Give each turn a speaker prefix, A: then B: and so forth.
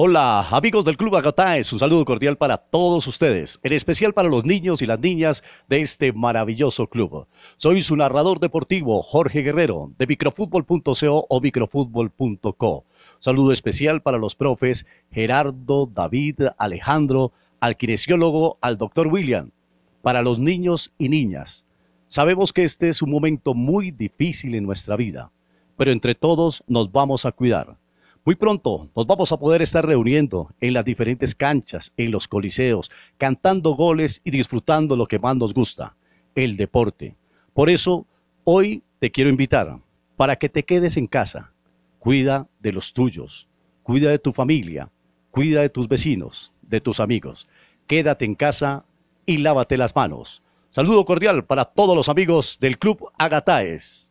A: Hola amigos del Club Agatáes, un saludo cordial para todos ustedes, en especial para los niños y las niñas de este maravilloso club. Soy su narrador deportivo Jorge Guerrero de microfútbol.co o microfútbol.co. Saludo especial para los profes Gerardo, David, Alejandro, al kinesiólogo, al doctor William, para los niños y niñas. Sabemos que este es un momento muy difícil en nuestra vida, pero entre todos nos vamos a cuidar. Muy pronto nos vamos a poder estar reuniendo en las diferentes canchas, en los coliseos, cantando goles y disfrutando lo que más nos gusta, el deporte. Por eso, hoy te quiero invitar para que te quedes en casa. Cuida de los tuyos, cuida de tu familia, cuida de tus vecinos, de tus amigos. Quédate en casa y lávate las manos. Saludo cordial para todos los amigos del Club Agataes.